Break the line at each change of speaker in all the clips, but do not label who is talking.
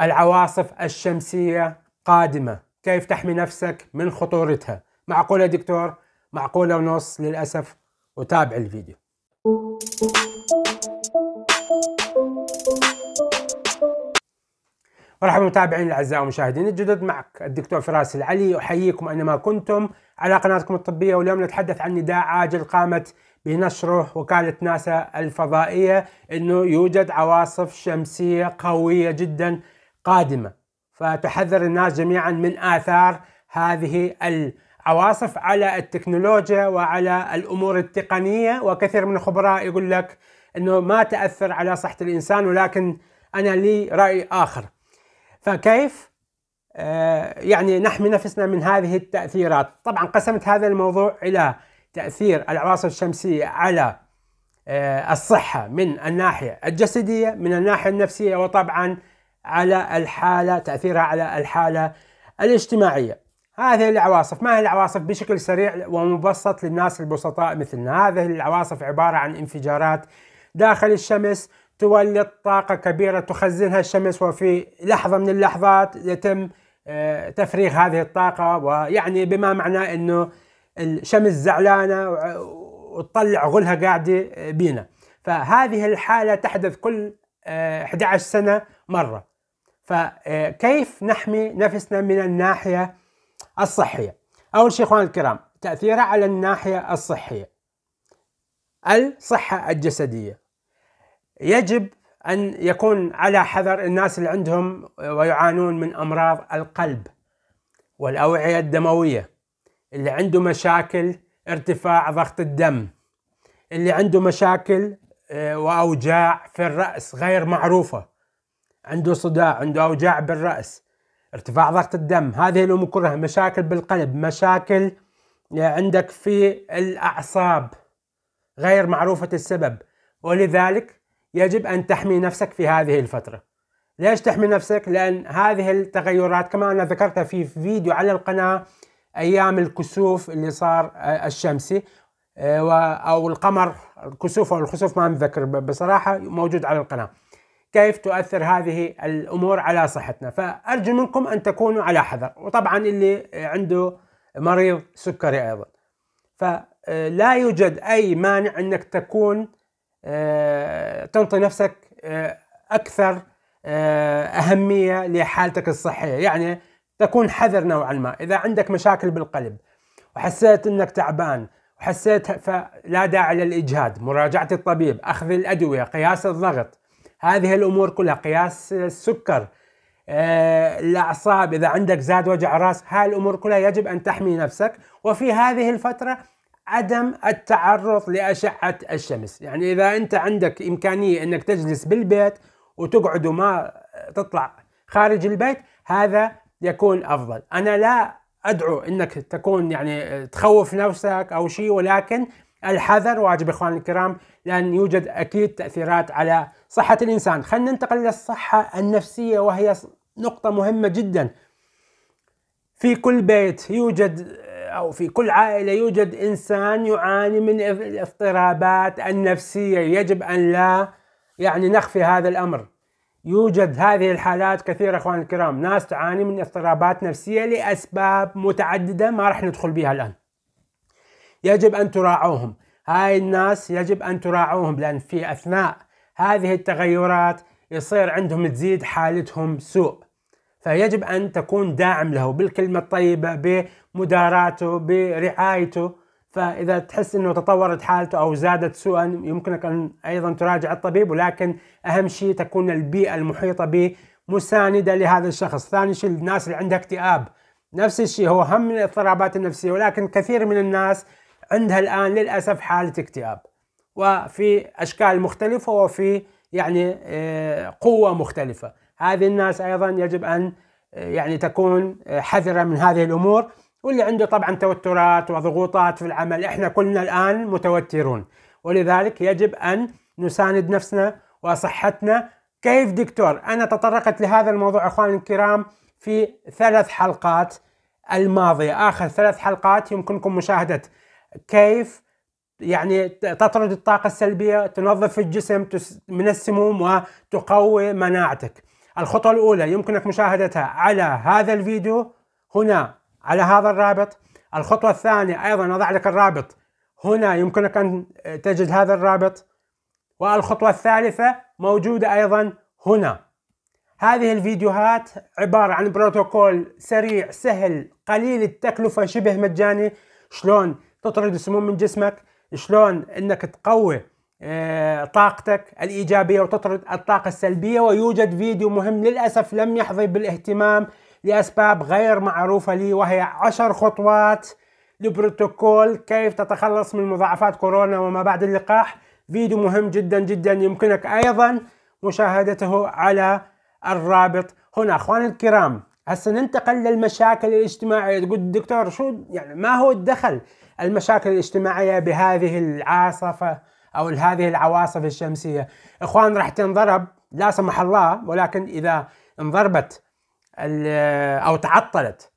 العواصف الشمسية قادمة كيف تحمي نفسك من خطورتها معقولة دكتور معقولة ونص للأسف وتابع الفيديو مرحبا متابعين الاعزاء ومشاهدين الجدد معك الدكتور فراس العلي احييكم اينما كنتم على قناتكم الطبيه واليوم نتحدث عن نداء عاجل قامت بنشره وكاله ناسا الفضائيه انه يوجد عواصف شمسيه قويه جدا قادمة فتحذر الناس جميعا من آثار هذه العواصف على التكنولوجيا وعلى الأمور التقنية وكثير من الخبراء يقول لك أنه ما تأثر على صحة الإنسان ولكن أنا لي رأي آخر فكيف آه، يعني نحمي نفسنا من هذه التأثيرات طبعا قسمت هذا الموضوع إلى تأثير العواصف الشمسية على آه، الصحة من الناحية الجسدية من الناحية النفسية وطبعا على الحالة تأثيرها على الحالة الاجتماعية هذه العواصف ما هي العواصف بشكل سريع ومبسط للناس البسطاء مثلنا هذه العواصف عبارة عن انفجارات داخل الشمس تولد طاقة كبيرة تخزنها الشمس وفي لحظة من اللحظات يتم آه، تفريغ هذه الطاقة ويعني بما معناه أنه الشمس زعلانة وتطلع غلها قاعدة بينا فهذه الحالة تحدث كل 11 آه، سنة مرة فكيف نحمي نفسنا من الناحية الصحية؟ أول شيء إخواني الكرام تأثيرها على الناحية الصحية الصحة الجسدية يجب أن يكون على حذر الناس اللي عندهم ويعانون من أمراض القلب والأوعية الدموية اللي عنده مشاكل ارتفاع ضغط الدم اللي عنده مشاكل آه، وأوجاع في الرأس غير معروفة عنده صداع عنده أوجاع بالرأس ارتفاع ضغط الدم هذه الأمور كلها مشاكل بالقلب مشاكل آه، عندك في الأعصاب غير معروفة السبب ولذلك يجب أن تحمي نفسك في هذه الفترة ليش تحمي نفسك؟ لأن هذه التغيرات كما أنا ذكرتها في فيديو على القناة أيام الكسوف اللي صار آه، الشمسي آه، أو القمر الكسوف أو الخسوف ما متذكر بصراحة موجود على القناة كيف تؤثر هذه الامور على صحتنا فارجو منكم ان تكونوا على حذر وطبعا اللي عنده مريض سكري ايضا فلا يوجد اي مانع انك تكون آه، تنطي نفسك آه، اكثر آه، اهميه لحالتك الصحيه يعني تكون حذر نوعا ما اذا عندك مشاكل بالقلب وحسيت انك تعبان وحسيت فلا داعي للاجهاد مراجعه الطبيب اخذ الادويه قياس الضغط هذه الامور كلها قياس السكر آه، الاعصاب اذا عندك زاد وجع راس هاي الامور كلها يجب ان تحمي نفسك وفي هذه الفتره عدم التعرض لاشعه الشمس يعني اذا انت عندك امكانيه انك تجلس بالبيت وتقعد وما تطلع خارج البيت هذا يكون افضل انا لا ادعو انك تكون يعني تخوف نفسك او شيء ولكن الحذر واجب إخواني الكرام لأن يوجد أكيد تأثيرات على صحة الإنسان خلينا ننتقل إلى الصحة النفسية وهي نقطة مهمة جدا في كل بيت يوجد أو في كل عائلة يوجد إنسان يعاني من الاضطرابات النفسية يجب أن لا يعني نخفي هذا الأمر يوجد هذه الحالات كثيرة أخوان الكرام ناس تعاني من اضطرابات نفسية لأسباب متعددة ما راح ندخل بها الآن يجب أن تراعوهم هاي الناس يجب أن تراعوهم لأن في أثناء هذه التغيرات يصير عندهم تزيد حالتهم سوء فيجب أن تكون داعم له بالكلمة الطيبة بمداراته برعايته فإذا تحس أنه تطورت حالته أو زادت سوءا يمكنك أن أيضا تراجع الطبيب ولكن أهم شيء تكون البيئة المحيطة به مساندة لهذا الشخص ثاني شيء الناس اللي عندها اكتئاب نفس الشيء هو هم من الاضطرابات النفسية ولكن كثير من الناس عندها الآن للأسف حالة اكتئاب وفي أشكال مختلفة وفي يعني آه، قوة مختلفة هذه الناس أيضا يجب أن آه، يعني تكون آه، حذرة من هذه الأمور واللي عنده طبعا توترات وضغوطات في العمل احنا كلنا الآن متوترون ولذلك يجب أن نساند نفسنا وصحتنا كيف دكتور أنا تطرقت لهذا الموضوع أخواني الكرام في ثلاث حلقات الماضية آخر ثلاث حلقات يمكنكم مشاهدة كيف يعني تطرد الطاقة السلبية تنظف الجسم من السموم وتقوي مناعتك الخطوة الأولى يمكنك مشاهدتها على هذا الفيديو هنا على هذا الرابط الخطوة الثانية أيضا أضع لك الرابط هنا يمكنك أن تجد هذا الرابط والخطوة الثالثة موجودة أيضا هنا هذه الفيديوهات عبارة عن بروتوكول سريع سهل قليل التكلفة شبه مجاني شلون تطرد السموم من جسمك شلون انك تقوي آه، طاقتك الايجابيه وتطرد الطاقه السلبيه ويوجد فيديو مهم للاسف لم يحظي بالاهتمام لاسباب غير معروفه لي وهي عشر خطوات لبروتوكول كيف تتخلص من مضاعفات كورونا وما بعد اللقاح فيديو مهم جدا جدا يمكنك ايضا مشاهدته على الرابط هنا اخواني الكرام هسه ننتقل للمشاكل الاجتماعيه تقول دكتور شو يعني ما هو الدخل المشاكل الاجتماعيه بهذه العاصفه او هذه العواصف الشمسيه اخوان راح تنضرب لا سمح الله ولكن اذا انضربت او تعطلت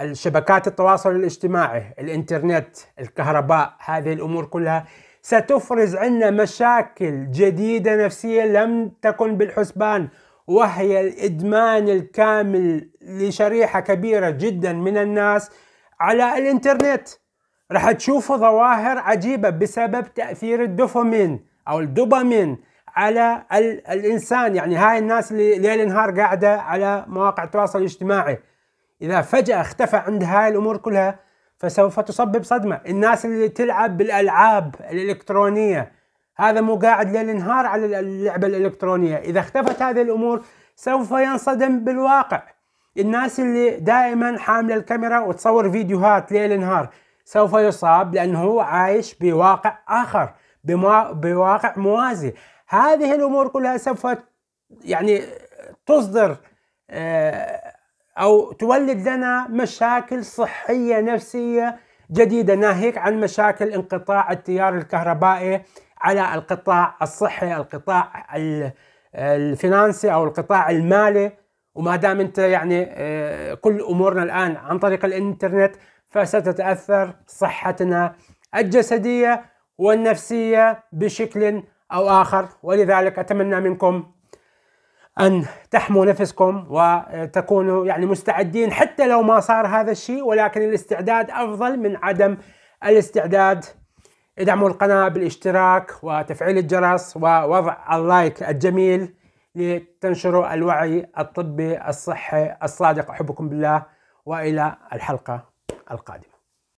الشبكات التواصل الاجتماعي الانترنت الكهرباء هذه الامور كلها ستفرز عنا مشاكل جديده نفسيه لم تكن بالحسبان وهي الادمان الكامل لشريحه كبيره جدا من الناس على الانترنت راح تشوفوا ظواهر عجيبه بسبب تاثير الدوبامين او الدوبامين على الانسان يعني هاي الناس اللي ليل نهار قاعده على مواقع التواصل الاجتماعي اذا فجاه اختفى عند هاي الامور كلها فسوف تصبب صدمه الناس اللي تلعب بالالعاب الالكترونيه هذا مو قاعد ليل نهار على اللعبه الالكترونيه اذا اختفت هذه الامور سوف ينصدم بالواقع الناس اللي دائما حامله الكاميرا وتصور فيديوهات ليل نهار سوف يصاب لانه هو عايش بواقع اخر بما بواقع موازي هذه الامور كلها سوف يعني تصدر آه، او تولد لنا مشاكل صحيه نفسيه جديده ناهيك عن مشاكل انقطاع التيار الكهربائي على القطاع الصحي القطاع الفينانسي او القطاع المالي وما دام انت يعني آه، كل امورنا الان عن طريق الانترنت فستتاثر صحتنا الجسديه والنفسيه بشكل او اخر ولذلك اتمنى منكم ان تحموا نفسكم وتكونوا يعني مستعدين حتى لو ما صار هذا الشيء ولكن الاستعداد افضل من عدم الاستعداد ادعموا القناة بالاشتراك وتفعيل الجرس ووضع اللايك الجميل لتنشروا الوعي الطبي الصحي الصادق أحبكم بالله وإلى الحلقة القادمة